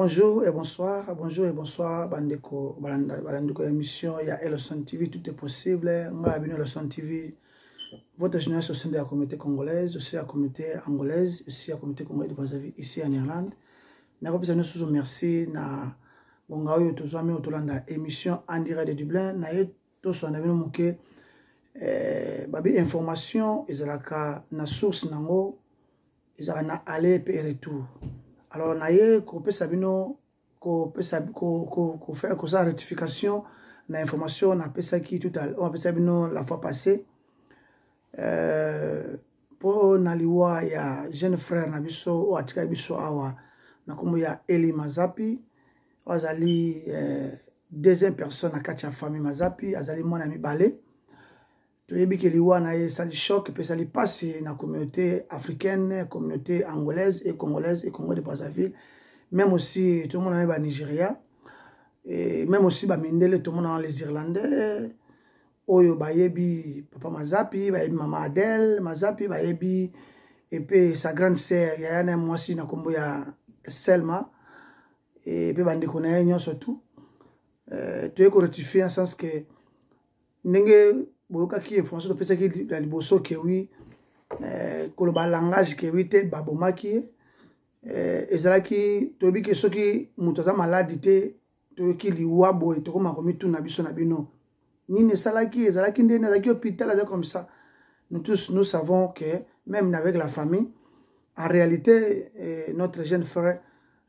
bonjour et bonsoir bonjour et bonsoir bandeko balandeko ya émission ya eleson tv tout est possible ngai ya bino eleson tv votre jeunesse au sein de la communauté congolaise aussi ya communauté angolaise aussi ya communauté congolaise de brazzaville ici en irlande nakopesa bino susu merci na ngonga oyo tozwa mingi tolanda émission en direct de dublin na ye toswana bino moke eh, babi information ezalaka na source nango ezalaka na aller mpe retour alors naye kopesa bino kosala ko, ko, ko, rectification na information napesaki tout à apesa bino la fois passée euh, mpo na liwa ya jeune frère na biso oyo atikaki biso awa na nkombo ya eli mazapi oyo azali eh, deuxième personne na kati ya famille mazapi azali mwana ya mibale toyebi ke liwa na ye esali choc epesali mpasi na communauté africaine communauté angolaise et congolaise et congo de brazzaville même aussi tomonana banigéria même aussi bamindele tomonana les irlandais oyo bayebi papa mazapi bayebi mama adel mazapi bayebi epe sa grande sœur yaya na ye mwasi na nkombo ya selma epe bandeko na ye nyonso tu euh, toye korectifie en sens ke ndenge boyokaki information topesaki na liboso kewi eh, koloba langage kewi te babomaki ye eh, ezalaki toyebi ke soki moto aza maladi te toyoki liwa boye tokóma komituna biso na bino nini esalaki ezalaki ndeni azalaki hôpital aza comme ça nous tous nous savons que même avec la famille en réalité eh, notre jeune frère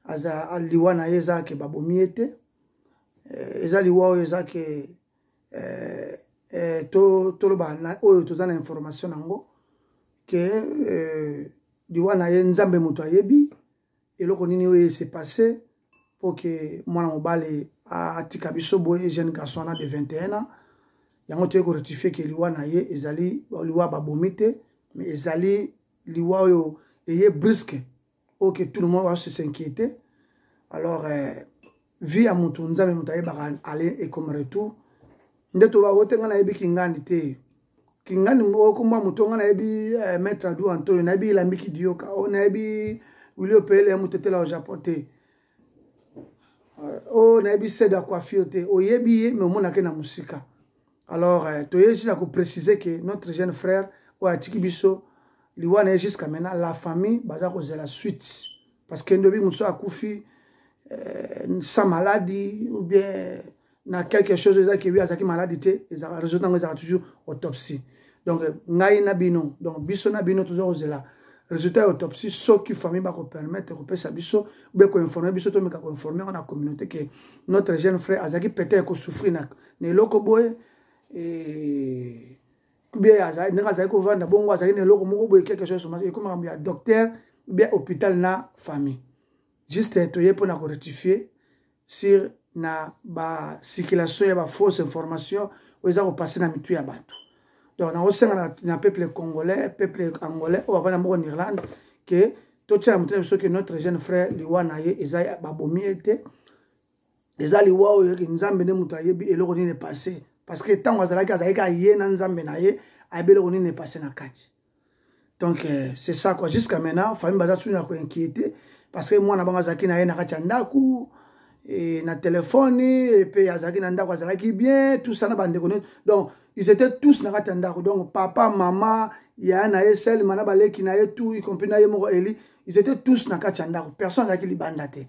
aza liwa na ye eza ke babomi ye te eza liwa oyo eza ke Eh, toloba oyo toza na information nango ke liwa eh, na ye nzambe moto ayebi eloko nini oyo esepasse mpo ke mwana mobali atika biso boye jeune garçon wana de 21 ans yango toyei korectifie ke liwa na ye ezali liwa babomi te mais ezali liwa oyo eye briske oyo ke tout le monde baso s'inquiéter alors eh, vie ya moto nzambe moto ayebaka ale e comme retour nde tobawo te ngai nayebi kingandi te kingandi okomba moto ngai nayebi eh, maître adu antoyo nayebi elambiki dioka o nayebi wili opeyele ya motetela ya japon te oyo nayebi sede ya coiffure te oyebi ye me omonake na mosika alors eh, toye juste ya koprécise ke notre jeune frère oyo atiki biso liwa na ye jusqu'à maintenant la famille baza kozela suite parce que ndobi moto so akufi eh, sans maladi ou bien na quelque chose ezalaki yo azalaki maladi te résultat yango ezalaka toujours autopsie donc ngai na bino donc biso na bino toza kozela résultat ya autopsie soki famille bakopermettre kopesa biso obe koinforme biso tomeka koinforme yango na communauté ke notre jeune frère azalaki peut-être kosouffrir na eloko boye e, bien ndenge azalaki kovanda bongo azalaki na eloko moko boye quelque chose ekomaka ya docteur bien hôpital na famille juste toye mpona korectifie sur na bacirculation ya bafausse information oyo eza kopase na mitu ya bato donc nakosenga na, na peuple congolais peuple angolais oyo avanda moko na irlande ke totiala motu na biso ke notre jeune frère liwa na ye eza babomi ye te eza liwa oyo nzambe nde moto ayebi eloko nini epasse parce que ntango azalaki azalaki aye na nzambe na ye ayebi eloko nini epasse na kati donc euh, c'est ça quoi jusqu'à maintenant famille baza tuni na koinquiété parce que mwana bango azalaki na ye na kati ya ndako et na téléphone et puis azaki na ndako azalaki bien tout ça na bandeko nyonso donc ils étaient tous na kati ya ndako donc papa mama yaya na ye selma na baleki na ye tout y compris na ye moko eli ils étaient tous na kati ya ndako personne azalaki libanda te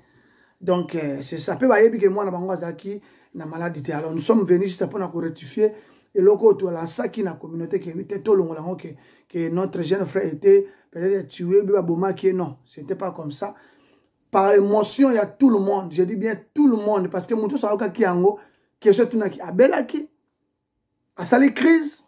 donc euh, c'est ça mpe bayebi ke mwana bango azalaki na maladi te alors nous sommes venus juste mpona korectifie eloko oyo tolasaki na communauté ke te tolongola yango ke, ke notre jeune frère était peut-être tué mpe babomaki ye non c'était pas comme ça par émotion ya tout le monde je dis bien tout le monde parce que moto oso ayokaki yango question etunaki abelaki asali crise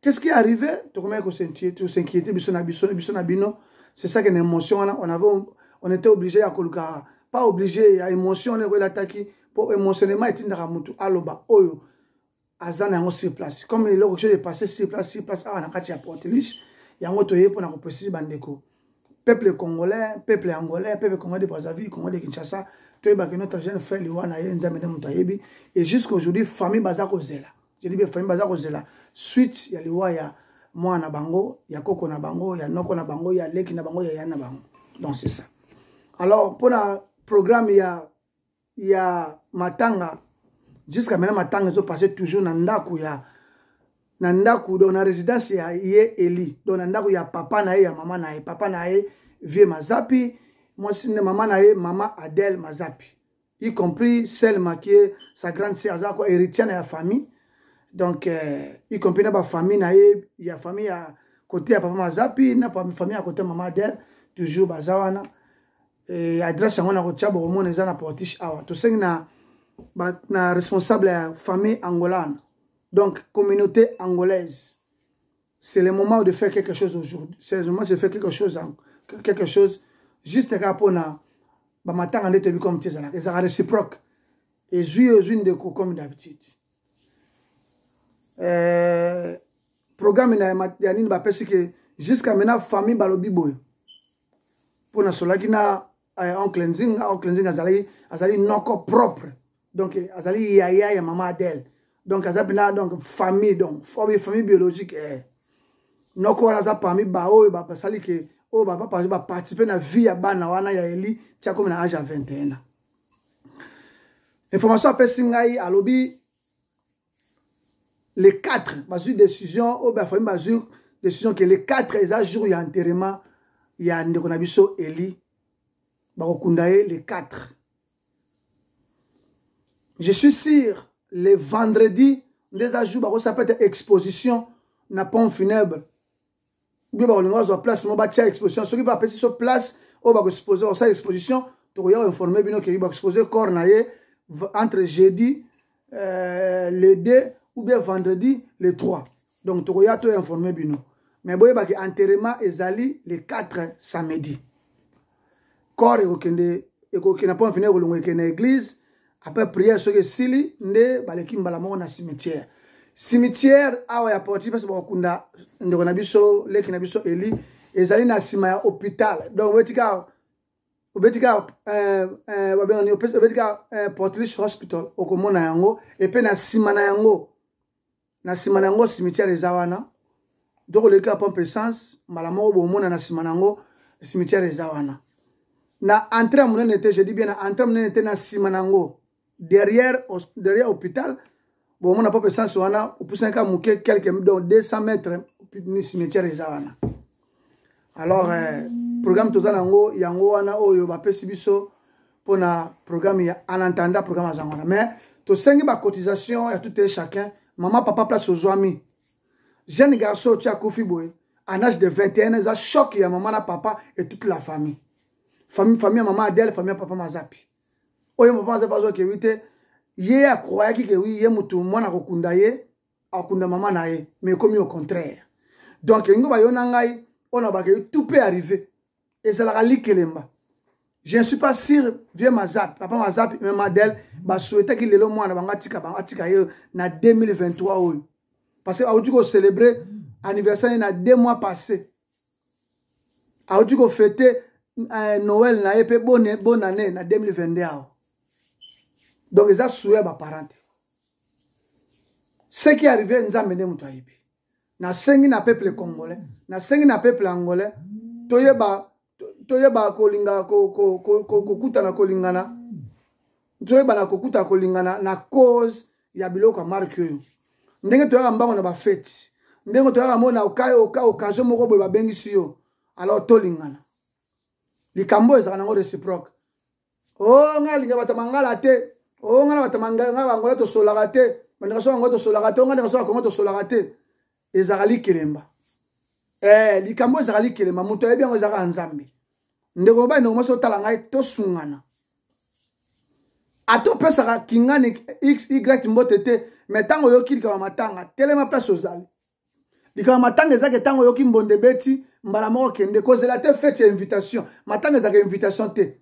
qu'est ce qui est arrivé tokomaki kosinquiéter biso na biso biso na bino c'est ça que na émotion wana on, avait, on était obligé ya koluka pas obligé ya émotion wana elataki mpo émotionnellement etindaka motu aloba oyo aza na yango sur place comme eloko chose epasse sur place sur place awa na kati ya porteliche yango toye mpona koprécise bandeko peuple congolais peuple angolais peuple congolais de brazzaville congolais de kinshasa toyebaki notre jeune frère liwa na ye nzambe nde moto ayebi et jusqu' aujourd'hui famille baza kozela jedi be famille baza kozela suite ya liwa ya mwana na bango ya koko na bango ya noko na bango ya leki na bango ya ya na bango donc c'est ça alors mpona programme ya ya matanga jusqu'à maintenant matanga ezopasse toujours na ndako ya na ndako donc na résidence ya ye eli donc na ndako ya papa na ye ya mama na ye papa na ye vie mazapi mwasi nde mama na ye mama adel mazapi y compris selma qui est sa grande sœur azalaka kwa héritier na ya famille donc euh, y compris na bafamille na ye ya famille ya côté ya papa mazapi na famille ya côté mama adel toujours baza wana e, adresse yango na kotia bokomona eza na portiche awa tosengi na, na responsable ya famille angolane Donc, communauté angolaise, c'est le moment de faire quelque chose aujourd'hui. C'est le moment de faire quelque chose, quelque chose juste rapport à ma matin en établi comme tes Et ça réciproque. Et j'ai une de comme d'habitude. Euh, programme ya nini bapesi ke jusqu'à maintenant famille balobi boye mpona solaki na eh, oncle nzinga oncle nzinga azali azali noko propre donc eh, azali yaya ya mama adele donc aza mpenza donc famille donc oyo famille biologique e noko wana aza parmi baoyo oh, basali ke oyo oh, bapapa baparticipe na vie ya bana wana ya eli ti akomi na age ya 21 information apesi ngai alobi le 4 bazwi décision oyo oh, bafamille bazwi décision ke le 4 eza jour ya enterrement ya ndeko na biso eli bakokunda ye le 4 je suis sûr le vendredi nde eza jour bakosa mpe ete exposition na pont funèbre bie bakolinga bazwa place mo batia exposition soki bapesi so place oyo bakoexpose bakosala exposition tokoya koinforme bino okei bakoexpose corps na ye entre jeudi euh, le 2 ou bien vendredi le 3 donc tokoya toinforme bino me boyebaki enterrement ezali le 4 samedi corps ekokende ekokende na pont funèbre kolongo ekende na église après prière soki esili nde baleki mbala moko na cimetière cimetière awa ah ya porti mpasi bakokunda ndeko na biso leki na biso eli ezali na nsima ya hôpital donc obetika obetika babengani obetika portlich hospital okomona yango epe na nsima na yango na nsima na yango cimetière eza wana tokoleka pompe essence mbala moko bomona na nsima na yango cimetière eza wana na entrée ya monene te je dis bien na entrée monene te na nsima na yango derrière, derrière hôpital. Bon, on n'a pas besoin de ça. Pour ça, on a quelques dans 200 mètres ni cimetière eza wana. Alors, euh, programme toza nango yango wana oyo bapesi biso mpona programme ya en attendant programme aza wana. Mais tosengi ba cotisation ya tout et chacun. Mama papa place ozwami. Jeune garçon oti akufi boye en âge de 21 ans eza choc ya mama na papa et toute la famille. Famille famille ya mama Adèle, famille ya papa Mazapi. oyo mopapa nzambe azwakewi te ye akoyaki kewi ye motu mwana akokunda ye akunda mama na ye mais ekomi au contraire donc elingo bayo na ngai oyo na bakewi tout peut arrive ezalaka likelemba je ne suis pas sûr vieux mazap papa mazap me madele basouetaki lelo mwana bango atika bango atika ye na 2023 oyo parce que auti kocelebre anniversaire na deux mois passé auti kofete euh, noël na ye mpe bonane na 2022 awa donc eza sue ya baparent te soki arrive nzambe nde moto ayebi nasengi na peuple congolais nasengi na peuple angolais toyeba toyeba kolinga kokutana kolingana toyebana kokutana kolingana na cause ya biloko ya marke oyo ndenge toyaka mbango na bafeti ndenge toyaka mbo na occasion moko boye babengisi yo alors tolingana likambo ezalaka nango reciproque o oh, ngai alinga bato mangala te Oh, o nga na bato nga bangola tosolaka te bandeko so bango tosolaka te o oh, nga ndeko so bakongo tosolaka te ezalaka likelemba eh, likambo ezalaka likelemba moto ayebi yango ezalaka nzambe ndeko mobali ndeko mwasi otala ngai tosungana ata opesaka kingani xy mbote te me ntango oyoki likambo matanga telema place ozali likambo matanga ezalaka ntango oyoki mbonde beti mbala moko kende kozela te fete ya invitation matanga ezalaka invitation te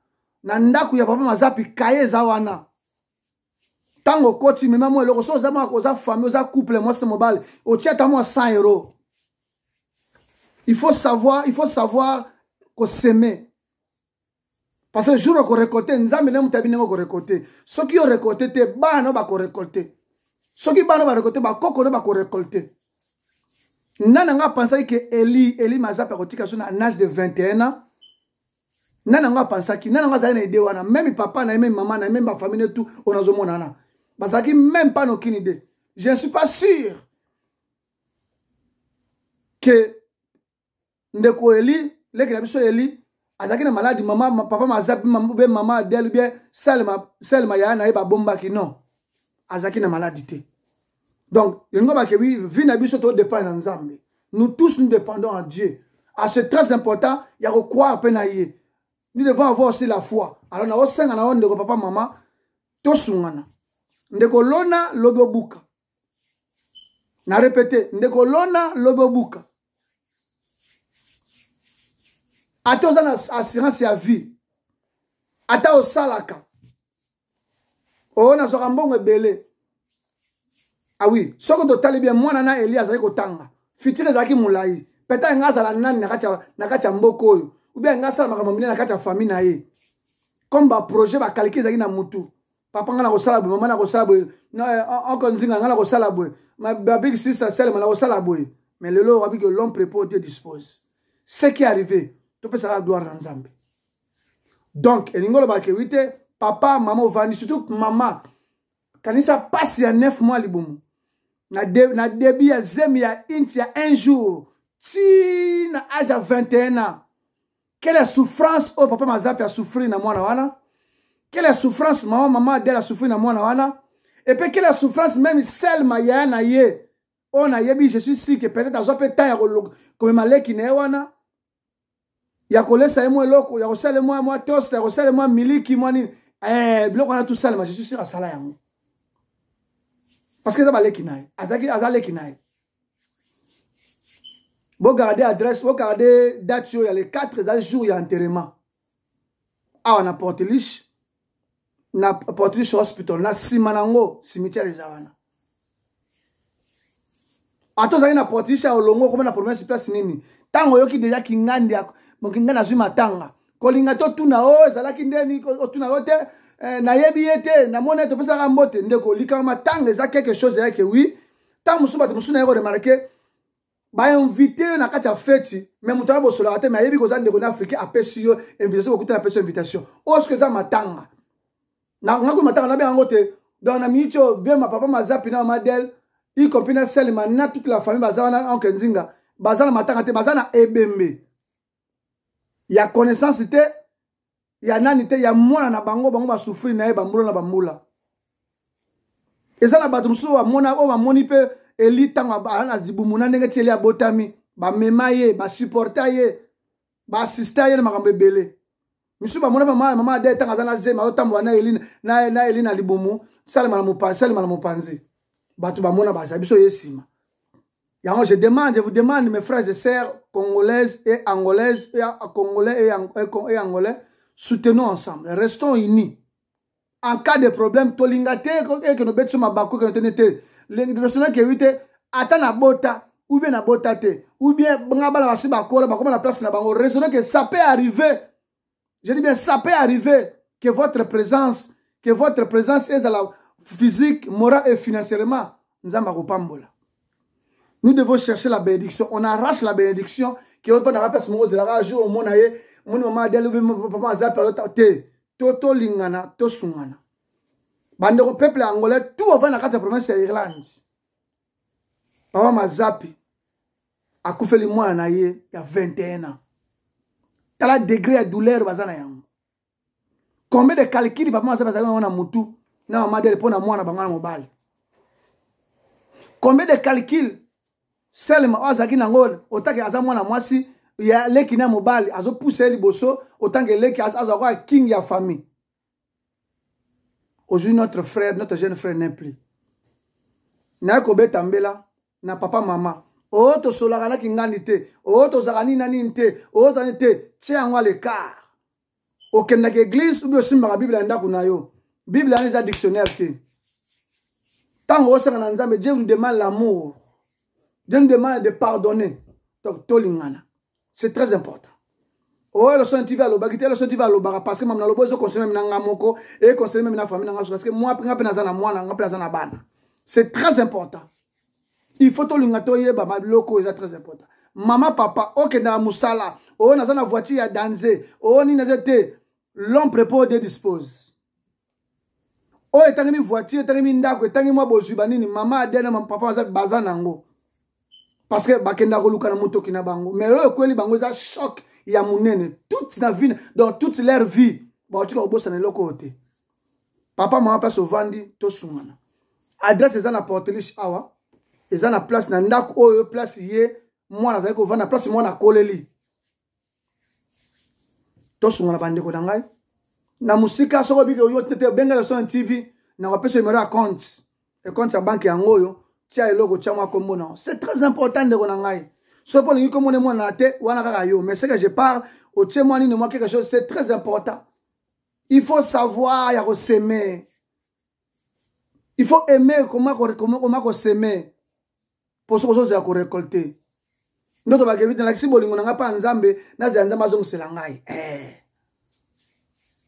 na ndako ya papa mazapi kaye eza wana ntango okoti mema mwa eloko so oza famille oza couple mwasi mobali otia ata mwa 100 euro il faut savoir, il faut savoir koseme parce que jour okorekolte nzambe nde moto yabi ndenge okorekolte soki yo rekolte te bana no bakorekolte soki bana barekolte bakoko no bakorekolte nani yango apensaki ke eli eli mazapi akotika so na nage de 21 ans nani yango apansaki nani yango azali na ide wana meme papa na ye meme mama na ye meme bafamile tu oyo nazomona wana bazalaki meme mpa na okini ide je ne suis pas sûr ke ndeko eli leki na biso eli azalaki na maladi mama papa mazapi be mama adel bien selma selma yaya na ye babombaki non azalaki na maladi te donc elingo bakebi vi na biso todépend na nzambe nous tous nous dépendons à dieu a ah, c'est très important ya kocroire mpe na ye nous devons avoir aussi la foi alors na osenga na yo ndeko papa mama tosungana ndeko lona lobi obuka na répété ndeko lona lobi obuka ata oza na assurance ya vie ata osalaka oyo nazwaka mbongo ebele awi ah soki totali bien mwana na eli azali kotanga fitire ezalaki molai peta enga azala nani na kati ya mboka oyo ubien nga asala makambo minene na kati ya famille na ye comme baprojet bakalke ezalaki na motu papa nga na kosala boye mama na kosala boye encore eh, nzinga nga na kosala boye babig sister selma na kosala boye mais lelo oyebi ke l'homme prépare dieu dispose ce qui est arrivé topesaka gloire na nzambe donc elingi olobaka ewi te papa mama ovandi surtout mama kanisa pasi ya 9 mois libumu na, de, na debi ya zemi ya inti ya 1 jour ti na age ya 21 ans quelle souffrance oyo papa mazapi asouffrir na mwana wana quelle souffrance mama mama adele asouffrir na mwana wana epuis quelle souffrance même selma yaya na ye oyo nayebi je suis sure ke peut-être azwa mpe temps ya komema leki na ye wana ya kolesa ye mwa eloko ya kosala mwa mwa toste ya kosala mwa miliki mwa nini eh, biloko wana tosalema je suis sure asala yango parce que eza baleki na ye azalaki aza leki na ye bogarde adresse bogarde date oyo ya le 4 eza jour ya enterrement awa ah, na porteliche na porteliche hospital na nsima nango cimetière eza wana ata ozalaki na porteliche ya olongo okoma na province place nini ntango oyoki deja kingandi kingandi azwi matanga kolinga totuna o ezalaki ndeni otuna yo te eh, nayebi ye te namoni topesaka mbote ndeko olikama matanga eza quelque chose eyake wi ntango mosusu bato mosusu naye koremarke bainvite na kati ya feti me moto aka bosolaka te me ayebi koza ndeko na africain apesi yo invitation bokuti napesi yo invitation oyo soki eza matanga nangako matanga nabenga yango te donc na miniti oyo vie mapapa mazapi na madele y compris na selma na toute la famille baza wana anke nzinga baza na matanga te baza na ebembe ya connaissance te ya nani te ya mwana na bango bango basufri na ye bambula na bambula eza na bato mosusu oyo bamoni mpe eli ntango aza na libumu na ndenge ti eli abotami bamema ye basuporta ye baasista ye na makambo ebele misu bamona mama mama ade ntango aza na zema azotambola na eli na eli na libumu salema na mopanzi salema na mopanzi bato bamona bazala biso ye nsima yango je demande je vous demande mes frères et sœurs congolaises et angolaises et congolais et, et angolais soutenons ensemble restons unis en cas de problème tolinga te ekende obetisoma bako ekende otene te nationale ke wite ata na bota ou bien na bota te ou bien banga bala basi bakola bakoma la place na bango raisonner que ça peut arriver je dis bien ça peut arriver que votre présence que votre présence est à la physique morale et financièrement nzamba pambola nous devons chercher la bénédiction on arrache la bénédiction ke oto na place mo ozela jour au ye moni mama adele ou papa za période te to to lingana to sungana bandeko peuple ya angolais tout ova na kati ya province ya irlande papa mazapi akufeli mwana na ye ya 21 ans tala degré ya douleur baza na yango combien de calcule papa mazapi azalaki yango na motu na mamadele mpo na mwana bango na mobali combien de calcule selma oyo azalaki nango otaki aza mwana mwasi ya leki na mobali azopuseye liboso otanke leki azwaka king ya famille Aujourd'hui, notre frère, notre jeune frère n'est plus. Nous tambela na papa mama oyo oh, a ngani te oyo oh, tozalaka nini na nini te oyo oh, ozani le car. Ok, a l'église, un bien ubi ma bible ya pas yo bible est dictionnaire te nzambe dieu nous demande l'amour dieu nous demande de pardonner donc tolingana c'est très important oyo oh, leson tv alobaki te leson tv alobaka parce que mama na lobo ezokonsele meme na nga moko ekonsele meme na famille na nga parce que mwa mpe nga mpe naza na mwana nga mpe naza na bana c'est très important il faut tolinga toyeba mabiloko oyo eza très important mama papa okenda ya mosala oyo oh, naza na voiture ya danze oyo oh, nini aza te l'homme prépare de dispose oyo etangemi voiture etangemi ndako etangemi mwa bozwi banini mama adene papa baza nango parce que bakenda koluka na motoki na bango mais oyo ekweli bango eza choke ya monene toute na vie dans toute leur vie bakotika kobosana eloko oyo te papa mama place ovandi tosungana adresse eza na porteliche awa eza na place na ndako oyo place ye mwana azali kovanda place mwana akoleli tosungana bandeko na ngai na mosika soko obiki oyo te obengela son tv na kopesa numero ya compte ecompte ya banke yango oyo tia eloko tia mwa kombo nao c'est très important ndeko na ngai soki mpo olingi komona mwana na te wana kaka yo mais seke je parle otie mwa nini mwa quelque chose c'est très important il faut savoir ya koseme il faut aimer koma koseme mpo soki ozozela korekolte ndo tobakebi te nakisi bolingo na ngai mpa nzambe nazela nzambe azongisela ngai eh.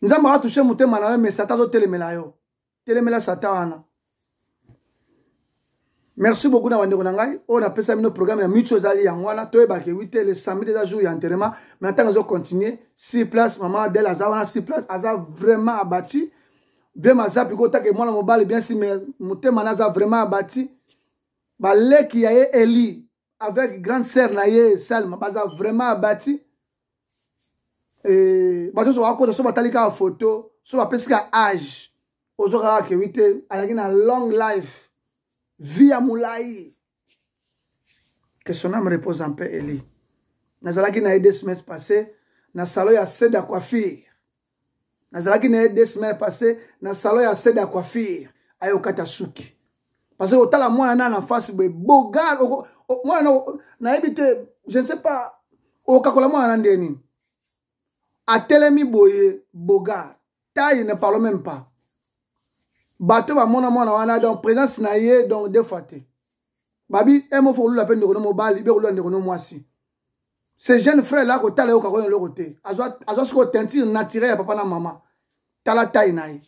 nzambe akatushe motema na yo mais satan azotelemela yo telemela satan wana merci beaucoup na bandeko na ngai oyo napesa bino programme ya micho ezali yango wana toyebake 8 le samedi eza jour ya enterrement mais ntango ezocontinue si place mama adele aza wana si place aza vraiment abati bien aza piko otake mwana mobali bien si mais motema na aza vraiment abati baleki ya ye eli avec grande sœur na ye salma baza vraiment abati bato nyonso bakakota so batali kaka foto so bapesi ka age ozokaka ke 8 azalaki na long life vie ya molai que son âme repose en paix eli nazalaki na ye deux semaines passé na salon ya seda coiffure nazalaki na ye deux semaines passé na salon ya seda coiffure ayokata suki parce que otala mwana na na face boye bogal mwana nayebi te je ne sais pas okakola mwana na ndenge nini atelemi boye bogal taille ne parle même pas bato bamona mwana wana donc présence na ye donc de fois te babi e mofo kolula mpe ndeko no mobali be kolula ndeko no mwasi ce jeune frère la kotala yo kakoyo eloko te azwa soki otentire naturel ya papa na mama tala tai na ye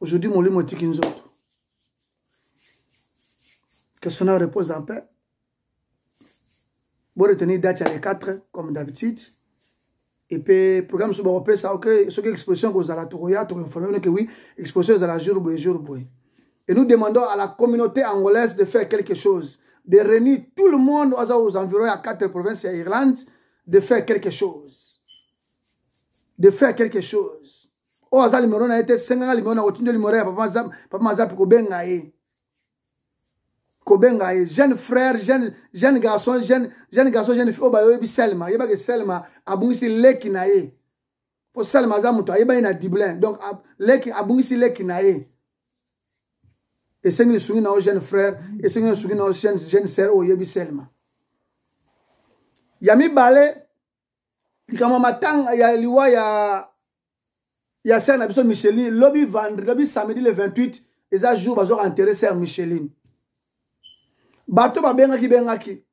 aujourd'hui molimo etiki nzoto que sona repose en paix boretenir date ya le 4 comme d'habitude epe programme so bakopesa ok soki exposition kozala tokoya tokoinforme noke oui exposition ezala jour boye jour boye et nous demandons à la communauté angolaise de faire quelque chose de réunir tout le monde aza aux environs ya quatre provinces ya irlande de faire quelque chose de faire quelque chose oyo aza limero na ye te senganga limero na kotindio limero ya papa mazapi kobenga ye eh. kobenga ye jeune frère jeune jeune garçon jeune jeune garçon jeune fille oyo bayoyebi selma yebaki selma abungisi leki na ye mpo selma aza moto ayeba ye na dublin donc leki abungisi leki na ye esengeli sungi na yo jeune frère esengeli sungi na yo jeune sere oyo oyebi selma ya mibale likambo matanga ya liwa ya ya sere na biso micheline lobi vendredi lobi samedi le 28 eza jour bazoka enterre sere micheline bato babengaki bengaki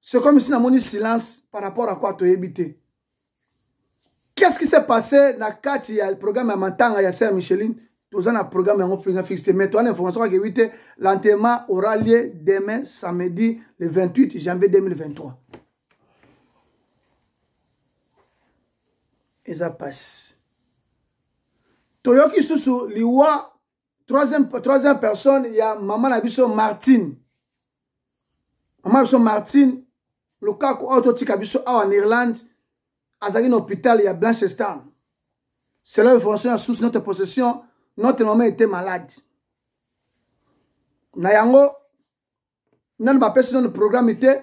c'est comme si namoni silence par rapport à quoi toyebi te qu'est-ce qui s'est passé na kati ya programme ya mantanga ya sere micheline toza na programme yango mpenza fixe te mais toza na information kaka ewi te l'enterrement aura lieu demain samedi le 28 janvier 2023 eza pasi toyoki susu liwa troisième personne ya mama na biso martine mama biso martine lukaku oyo totika biso awa na irlande azalaki na hôpital ya blanchestan selon information ya susi notre possession notre mama était malade na yango nani bapesi nano programme te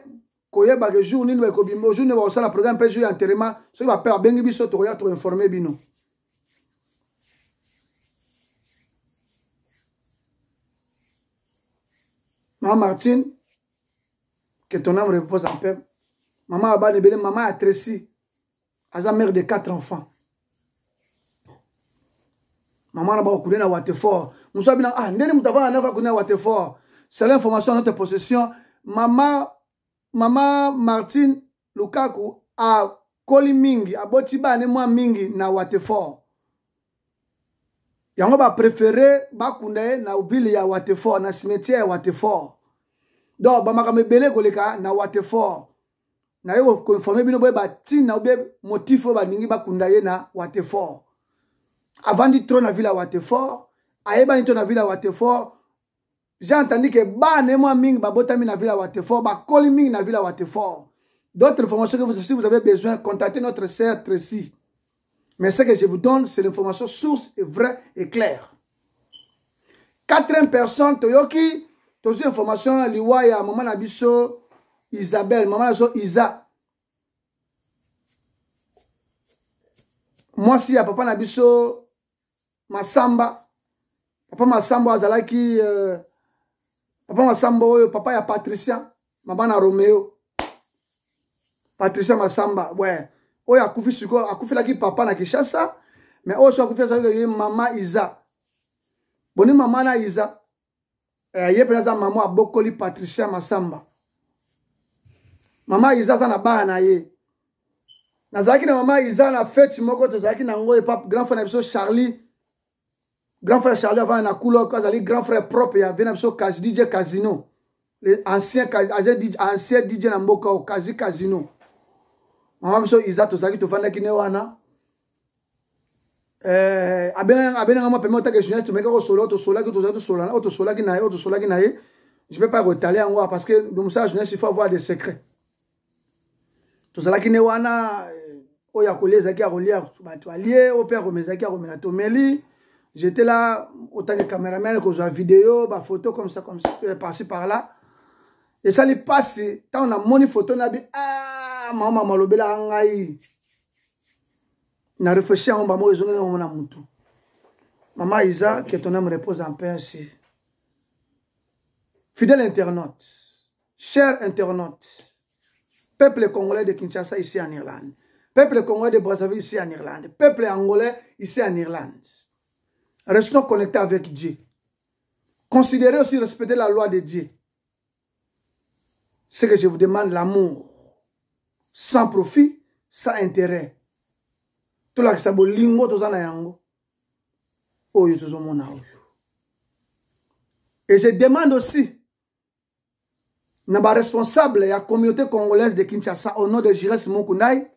koyebaka jour nini bakobima jour nini bakosala programme mpe jour ya enterrement soki bape babengi biso tokoya toinforme bino mama martine Que ton âme repose en paix. Maman Abba Nebele, maman a tréci. Aza mère de quatre enfants. Maman n'a pas reconnu na Waterford. Moussa Bina, ah, ndene moutava n'a pas reconnu na Waterford. C'est l'information en notre possession. Maman, maman Martine Lukaku a koli mingi, aboti bane mwa mingi na Waterford. Yango ba préféré bakunda na ville ya Waterford, na cimetière ya Waterford. donc bamakambo ebele koleka na waterfort naye koinforme bino boye na obe motif n'ingi ba que ye na Avant avandi na ville ya waterfort ba to na ville à j'ai entendu que bana ye ming ba botami na ville ba na ville d'autres informations que vous, si vous avez besoin contactez notre sœur Tracy mais ce que je vous donne c'est l'information source et vraie et claire quatrième personne toyoki tozwi information liwa ya mama na biso isabel mama na biso iza mwasi ya papa na biso masamba papa masamba azalaki euh, papa masamba oyo papa ya patricien mama na romeo patricien masamba ouais. oyo akufi sikoyo akufelaki papa na kinshasa me oyo so akufi azalaki mama iza boni mama na iza Eh, ye mpenza aza mama abokoli patricia masamba mama iza aza na bana na ye nazalaki na mama iza na fete moko tozalaki nango epa grand frère na biso charlie grand frère charlie avana na coulok azali grand frère propre ya vie na biso dj casino ancien, ancien dj na mboka o kazi casino mama biso iza tozalaki tovandaki ne wana Eh, abenanga mapema otake jeunesse tomeki kosola tosolaki tosolaki na ye otosolaki na ye je peux pas retale yango parce que mosala jeunesse il faut avoir des secrets tozalaki ne wana eh, oyo akolia ezalaki akolia bato balie oyo mpe akomela ezalaki akomela tomeli j'étais là otange cameraman kozwa video bafoto comme ça comme ça eh, parci par là esali mpasi ntango namoni foto nabi ah, mama malobelaka ngai na réfléchi yango bamo ezongeli yango na Maman isa que ton âme repose en paix ainsi fidèle internaute cher internaute peuple congolais de kinshasa ici en irlande peuple congolais de brazzaville ici en irlande peuple angolais ici en irlande restons connectés avec dieu considérez aussi respecter la loi de dieu ce que je vous demande l'amour sans profit sans intérêt tolakisa bolingo toza na yango oyo tozomona oyo et je demande aussi na baresponsable ya communauté congolaise de kinshasa au nom de jires mokundai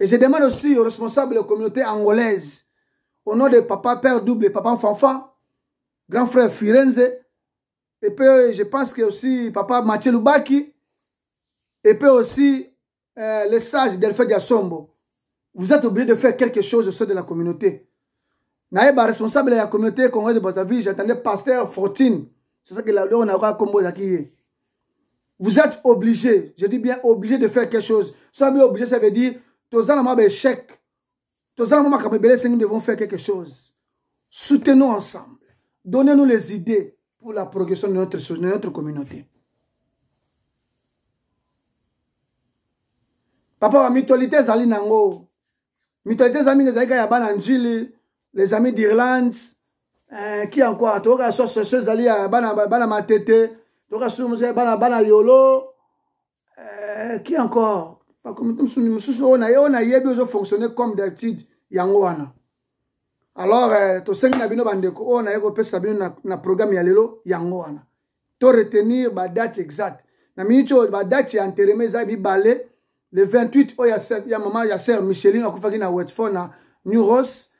et je demande aussi aux responsables de la communauté angolaise au nom de papa père double et papa fanfa grand frère firenze et puis je pense que aussi papa mathieu lubaki et puis aussi euh, les sages d'elfed ya sombo vous êtes obligé de faire quelque chose au sein de la communauté. suis responsable de la communauté congrès de Brazzaville, j'entendais pasteur Fortine. C'est ça que la on comme Vous êtes obligé, je dis bien obligé de faire quelque chose. Soit bien obligé, ça veut dire, tous les échec. Tous les devons faire quelque chose. Soutenons ensemble. Donnez-nous les idées pour la progression de notre, communauté. Papa, la mutualité, Nango. mentalité eza mingi ezalaki kaka ya bana njili les amis d'irlande eh, qui encore toyoka so soso ezali ya bana matete toyoka susu bana bana yolo eh, qui encore mosusu oyo nayebi ozofonctionne comme d'habitude yango wana alors eh, tosengi na bino bandeko oyo naye kopesa bino na, na programme ya lelo yango wana to retenir badate exacte na miniti oyo badate ya enterreme eza mibale le 28 oyo ya, ya mama ya sœur micheline akufaki na wetfona new ros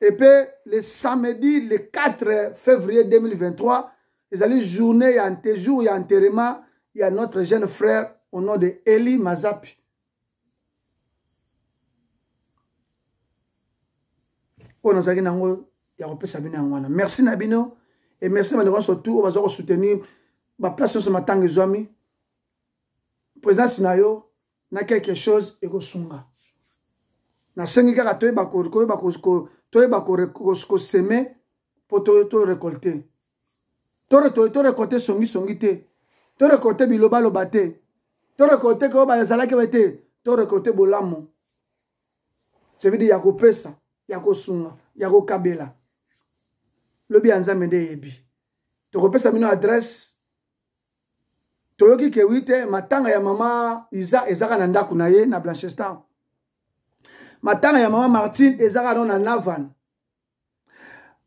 epe le samedi le 4 février 2023 ezali journée ya nte jour ya enterrement ya notre jeune frère au nom de eli mazapi oyo oh, nazalaki nango ya kopesa bino yango wana merci na bino e merci na bandeko nyonso tu oyo bazwa kosoutenir baplace nyonso matanga ezwami présence na yo na quelque chose ekosunga nasengi kaka toyeba koseme mpo torekolte torekolte songisongi te torekolte bilobaloba te torekolte ke oyo bazalaki ba te torekolte bolamu sevidi ya kopesa ya kosunga ya kokabela lobi ya nzambe nde eyebi tokopesa bino adresse toyoki kewi te matanga ya mama iza ezaka na ndako na ye na blanchestar matanga ya mama martine ezaka no na navan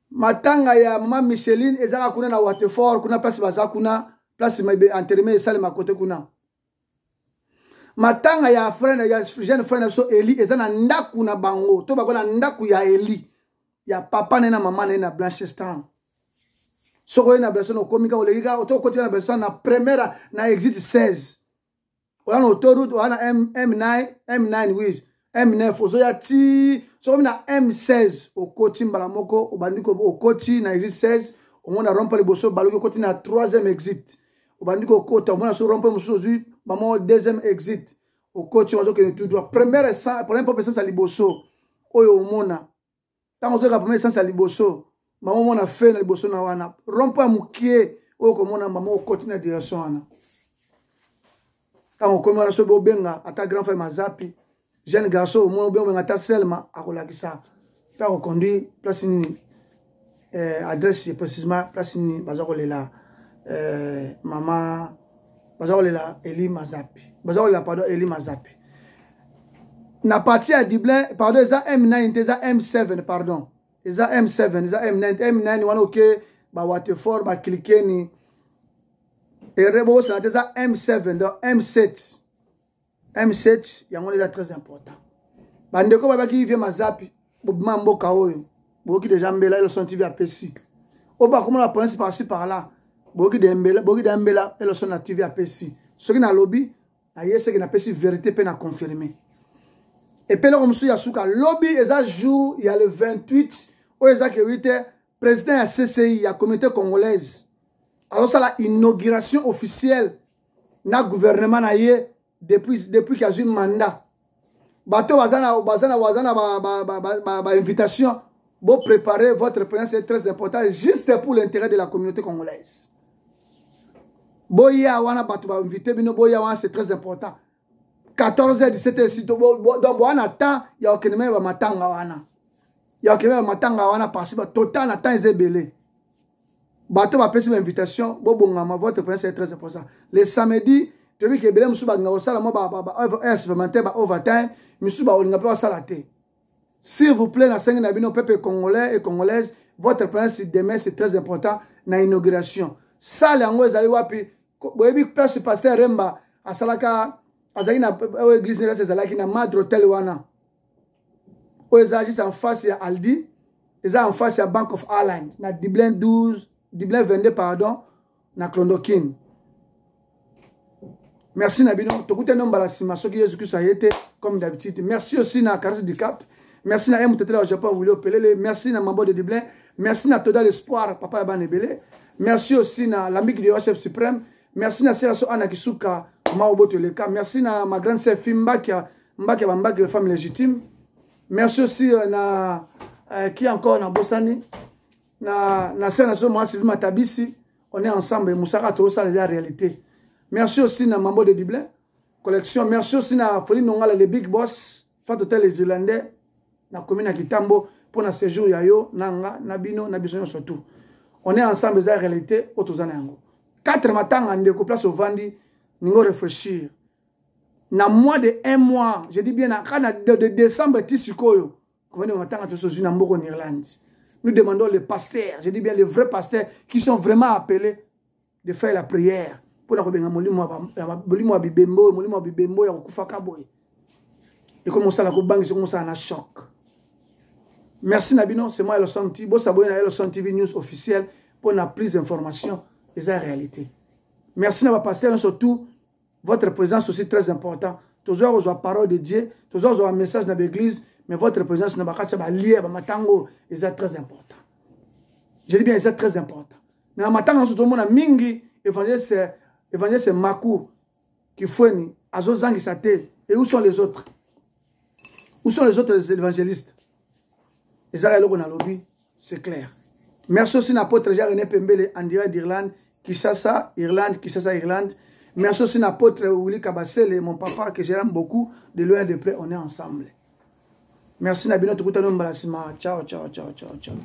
matanga ya mama micheline ezaka kuna na waterfort kuna place baza kuna place enterreme esalema kote kuna matanga ya frere ya jeune frere na biso eli eza na ndako na bango to bako na ndako ya eli ya papa na ye na mama na ye na blanchestan soko oye na blessation okomi kaka oleki kaka to okotika na blessation na première na exit 16 oya na autoroute oya na m9 m9 wis m9 ozoya ti sokomi na m16 okoti mbala moko obandi okoti na exit 16 omona rompe liboso baloki okoti na troisième exit obandi kokota omona so rompe mosusu ozwi bamo deuxième exit okoti ozokende tout droit première première pompe essence ya liboso oyo omona ntango ozoyoka première essence ya liboso mama omona fe na liboso na wana rompo ya mokie oyo komona mama okoti na direction wana ntango okomi wana soki obenga ata grand frère mazapi jeune garçon omona obenga obenga ata selma akolakisa mpe akoconduire place nini eh, adresse précisement place nini baza kolela eh, mama baza kolela eli mazapi baza kolela pardon eli mazapi na parti ya dublin pardon eza m9 te eza m7 pardon eza m7 eza m9 m9 wana oke bawatefort baklike ni ere bokosala te eza m7 donc m7 m7 yango wana eza très important bandeko bayebaki vie mazapi bobima mboka oyo boyoki deja mbela elson tv apesi oyo bakomona baprovince parci par là boyoki deya mbela elson na tv apesi soki nalobi nayeseke napesi verité mpe na confirme epe eloko mosusu ya suka lobi eza jour ya le 28 oyo ezaki ewi te président ya cci ya comité congolaise azosala inauguration officielle na gouvernement na ye depuis, depuis ki azwi mandat bato baza na bainvitation ba, ba, ba, boprépare votre présence est très important juste pour l'intérêt de la communauté congolaise boya wana bato bainvite bino boya wana c'est très important 14 17 donc bowana temps ya okende me bamatanga wana bo, bo, ya okende matanga wana parci total na temps eza ebele bato bapesi bainvitation bobongama vote présence est très important le samedi toyebi ke ebele mosusu balinga kosala mwa baheure supplémentaire baovertime misusu baolinga mpe basala te s'il vous plaît nasengi na bino peuple congolais et congolaise votre présence demain c'est très important na inauguration sale yango ezali wapi boyebi place paster remba asalaka azalaki na eglise eh, eh, nyonso ezalaki na madre hotel wana oyo eza juste en face ya aldi eza en face ya bank of ireland na dublin 12 dublin 22 pardon na clondokine merci na bino tokutani mbala nsima soki yesu kristo aye te comme d'habitude merci aussi na carte du cap merci na ye motetela ya japon wili opelele merci na mambo de dublin merci na toda l'espoir papa ya bana ebele merci aussi na lambique de hf suprême merci na sera so ana kisuka maoboto eleka merci na ma grande sœur fi mbaki ya mbaki ya bambaki femme légitime merci aussi euh, na euh, qui encore na bosani na na sœur na so moi Sylvie Matabisi on est ensemble musaka to ça la réalité merci aussi na mambo de Dublin collection merci aussi na Folie Nongala le big boss fat hôtel les Irlandais na commune ya Kitambo pour na séjour ya yo nanga na bino na biso surtout on est ensemble za réalité oto za yango quatre matanga ndeko place au vandi ningo réfléchir Dans moins de un mois je dis bien na de, de décembre on en irlande nous demandons les pasteurs je dis bien les vrais pasteurs qui sont vraiment appelés de faire la prière pour la bibembo ya un choc merci n'abino c'est moi El tv news officielle prise d'information la réalité merci Nabapasteur, surtout votre présence aussi très important tozwa kozwa parole de dieu tozwa kozwa message na baeglise mais votre présence na bakati ya balie bamatango eza très important je dis bien eza très important mais na matango nyonso tozomona mingi évangéliste maku kifweni azozangisa te et où sont les autres où sont les autres les évangélistes ezaka eloko nalobi c'est clair merci aussi na apôtre jean rené pembele en direct d'irlande kisasa irlande kisasa irlande, kisasa, irlande. Merci aussi à l'apôtre Willy Kabassel et mon papa que j'aime beaucoup. De loin de près, on est ensemble. Merci Nabino Tukutano Mbalasima. Ciao, ciao, ciao, ciao, ciao.